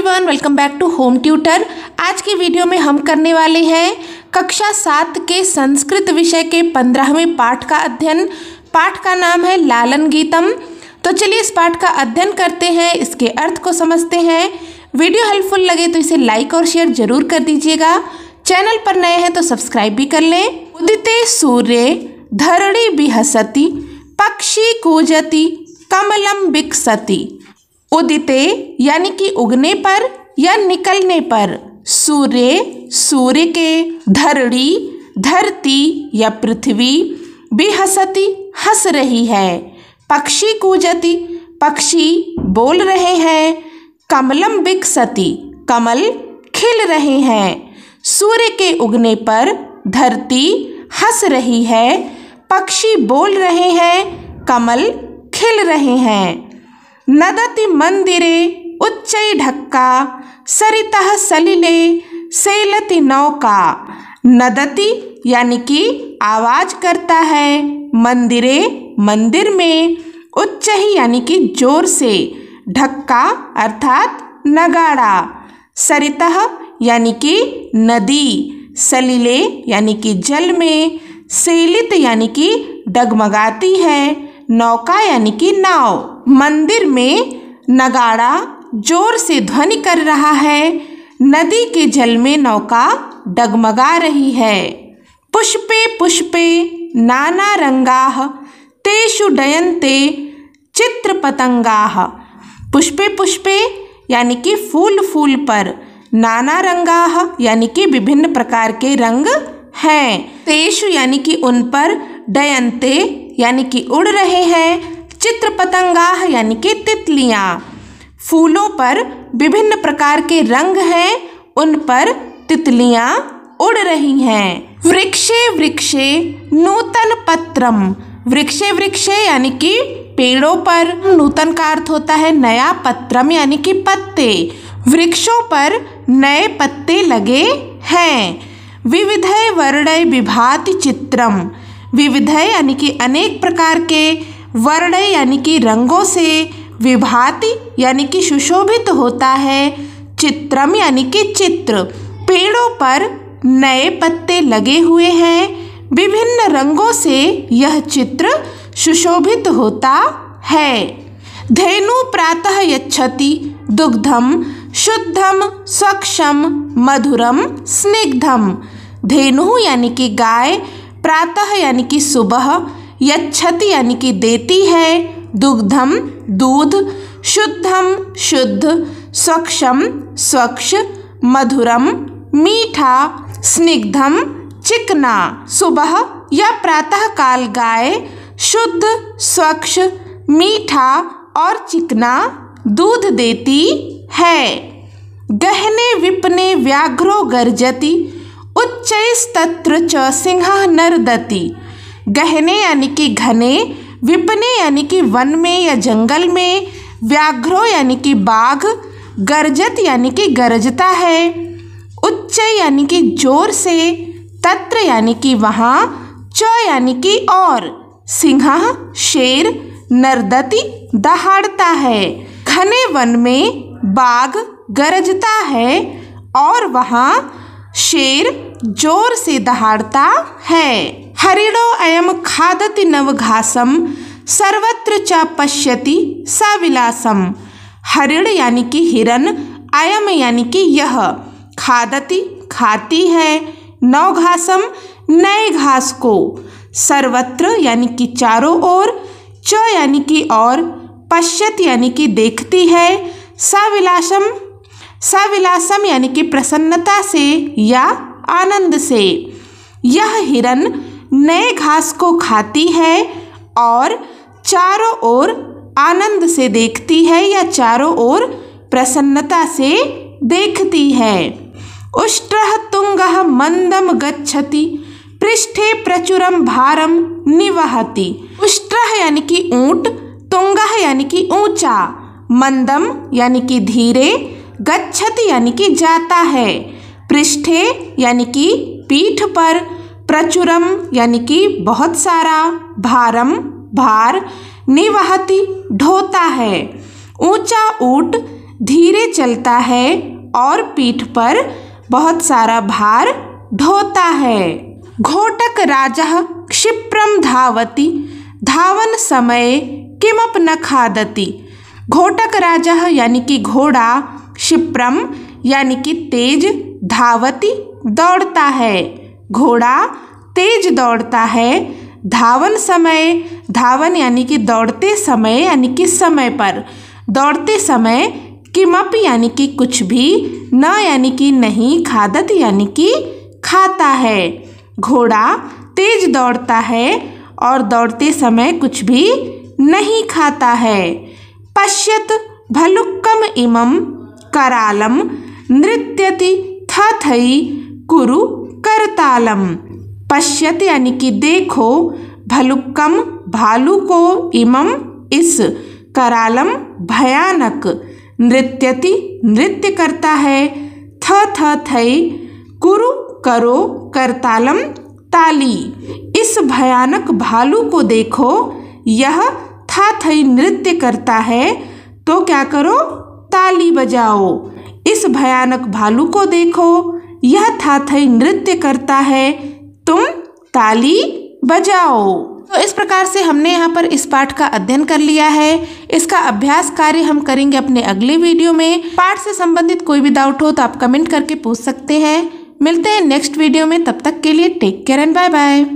everyone welcome back to home tutor आज की video में हम करने वाले हैं कक्षा सात के संस्कृत विषय के पंद्रहवें पाठ का अध्ययन पाठ का नाम है लालन गीतम तो चलिए इस पाठ का अध्ययन करते हैं इसके अर्थ को समझते हैं वीडियो हेल्पफुल लगे तो इसे लाइक और शेयर जरूर कर दीजिएगा चैनल पर नए हैं तो सब्सक्राइब भी कर लें उदिते सूर्य धरणी बिहसती पक्षी कूजती कमलम बिकसती उदिते यानी कि उगने पर या निकलने पर सूर्य सूर्य के धरड़ी धरती या पृथ्वी बेहसती हंस रही है पक्षी कूजती पक्षी बोल रहे हैं कमलम बिकसती कमल खिल रहे हैं सूर्य के उगने पर धरती हंस रही है पक्षी बोल रहे हैं कमल खिल रहे हैं नदति मंदिरे उच्च ढक्का सरितः सलिले सैलति नौका नदति यानी कि आवाज करता है मंदिरे मंदिर में उच्च ही यानी कि जोर से ढक्का अर्थात नगाड़ा सरितः यानी कि नदी सलीले यानी कि जल में सेलित यानी कि डगमगाती है नौका यानी कि नाव मंदिर में नगाड़ा जोर से ध्वनि कर रहा है नदी के जल में नौका डगमगा रही है पुष्पे पुष्पे नाना रंगाह तेषु डयंते चित्र पतंगाह पुष्पे पुष्पे यानी कि फूल फूल पर नाना रंगाह यानी कि विभिन्न प्रकार के रंग हैं तेषु यानी कि उन पर डयंते यानी कि उड़ रहे हैं चित्र पतंगा यानी कि तितलियाँ फूलों पर विभिन्न प्रकार के रंग हैं उन पर तितलियाँ उड़ रही हैं वृक्षे वृक्षे नूतन पत्रम वृक्षे वृक्षे यानी कि पेड़ों पर नूतन का अर्थ होता है नया पत्रम यानी कि पत्ते वृक्षों पर नए पत्ते लगे हैं विविधय वर्णय विभाति चित्रम विविध यानी कि अनेक प्रकार के वर्ण यानी कि रंगों से विभाति यानी कि सुशोभित तो होता है चित्रम यानी कि चित्र पेड़ों पर नए पत्ते लगे हुए हैं विभिन्न रंगों से यह चित्र सुशोभित तो होता है धेनु प्रातः यच्छति दुग्धम शुद्धम स्वच्छम मधुरम स्निग्धम धेनु यानी कि गाय प्रातः यानी कि सुबह यच्छति यानी कि देती है दुग्धम दूध शुद्धम शुद्ध स्वक्षम स्वच्छ मधुरम मीठा स्निग्धम चिकना सुबह या प्रातः काल गाय शुद्ध स्वच्छ मीठा और चिकना दूध देती है गहने विपने व्याघ्रो गर्जती चैस्तत्र च सिंह नर्दती गहने यानी कि घने विपने यानी कि वन में या जंगल में व्याघ्रो यानी कि बाघ गर्जत यानी कि गरजता है उच्च यानी कि जोर से तत्र यानी कि वहाँ च यानी कि और सिंह शेर नर्दति दहाड़ता है घने वन में बाघ गरजता है और वहाँ शेर जोर से दहाड़ता है हरिणो अयम खादति नव घासम सर्वत्र च पश्यति सविलासम हरिण यानी कि हिरण अयम यानी कि यह खादति खाती है नव घासम नए घास को सर्वत्र यानी कि चारों ओर च यानी कि और पश्यत यानी कि देखती है सविलासम सविलासम यानी कि प्रसन्नता से या आनंद से यह हिरन नए घास को खाती है और चारों ओर आनंद से देखती है या चारों ओर प्रसन्नता से देखती है उष्ट्र तुंग मंदम गच्छति पृष्ठे प्रचुरम भारम निवहति उष्ट्र यानी कि ऊंट तुंग यानी कि ऊंचा मंदम यानी कि धीरे गच्छति यानी कि जाता है पृष्ठे यानी कि पीठ पर प्रचुरम यानी कि बहुत सारा भारम भार निवहति ढोता है ऊंचा ऊट धीरे चलता है और पीठ पर बहुत सारा भार ढोता है घोटक राजा क्षिप्रम धावती धावन समय किमप न खादती घोटक राजा यानी कि घोड़ा क्षिप्रम यानी कि तेज धावती दौड़ता है घोड़ा तेज दौड़ता है धावन समय धावन यानी कि दौड़ते समय यानी कि समय पर दौड़ते समय किमप यानी कि कुछ भी न यानी कि नहीं खादत यानी कि खाता है घोड़ा तेज दौड़ता है और दौड़ते समय कुछ भी नहीं खाता है पश्यत भलुक्कम इमम करालम नृत्यति तथई कुरु करतालम पश्यत यानी कि देखो भलुक्कम भालू को इमम इस करालम भयानक नृत्यति नृत्य करता है थ थ थई कुरु करो करतालम ताली इस भयानक भालू को देखो यह था थई नृत्य करता है तो क्या करो ताली बजाओ इस भयानक भालू को देखो यह थाथई नृत्य करता है तुम ताली बजाओ तो इस प्रकार से हमने यहाँ पर इस पाठ का अध्ययन कर लिया है इसका अभ्यास कार्य हम करेंगे अपने अगले वीडियो में पाठ से संबंधित कोई भी डाउट हो तो आप कमेंट करके पूछ सकते हैं मिलते हैं नेक्स्ट वीडियो में तब तक के लिए take care and bye bye